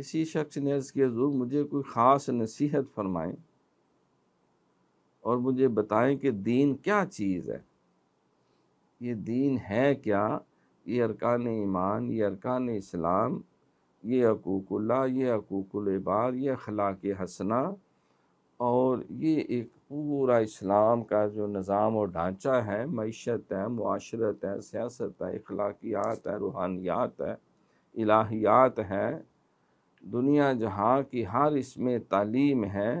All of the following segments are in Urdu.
کسی شخص نے اس کے حضور مجھے کوئی خاص نصیحت فرمائیں اور مجھے بتائیں کہ دین کیا چیز ہے یہ دین ہے کیا یہ ارکان ایمان یہ ارکان اسلام یہ عقوق اللہ یہ عقوق العباد یہ اخلاق حسنا اور یہ ایک پورا اسلام کا جو نظام اور ڈھانچہ ہے معیشت ہے معاشرت ہے سیاست ہے اخلاقیات ہے روحانیات ہے الہیات ہیں دنیا جہاں کی ہر اس میں تعلیم ہے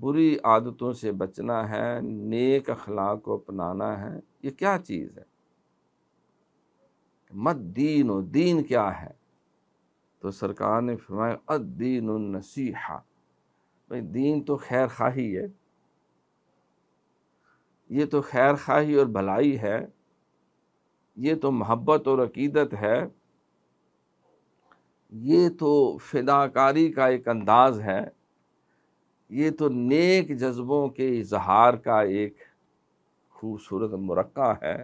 بری عادتوں سے بچنا ہے نیک اخلاق کو اپنانا ہے یہ کیا چیز ہے مد دین و دین کیا ہے تو سرکار نے فرمایا دین و بھائی دین تو خیر خواہی ہے یہ تو خیر خواہی اور بھلائی ہے یہ تو محبت اور عقیدت ہے یہ تو فداکاری کا ایک انداز ہے یہ تو نیک جذبوں کے اظہار کا ایک خوبصورت مرقع ہے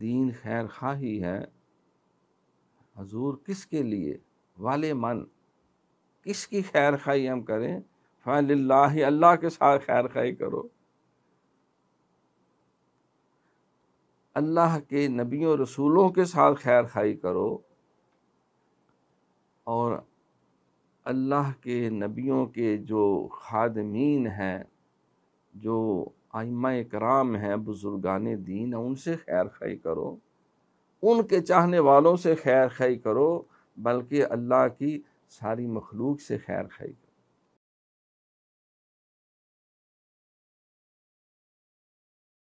دین خیر خواہ ہے حضور کس کے لیے والے من کس کی خیر خواہی ہم کریں فعل اللہ اللہ کے ساتھ خیر خواہی کرو اللہ کے نبیوں رسولوں کے ساتھ خیر خواہی کرو اور اللہ کے نبیوں کے جو خادمین ہیں جو آئمہ اکرام ہیں بزرگان دین ہیں ان سے خیر خی کرو ان کے چاہنے والوں سے خیر خی کرو بلکہ اللہ کی ساری مخلوق سے خیر خی کرو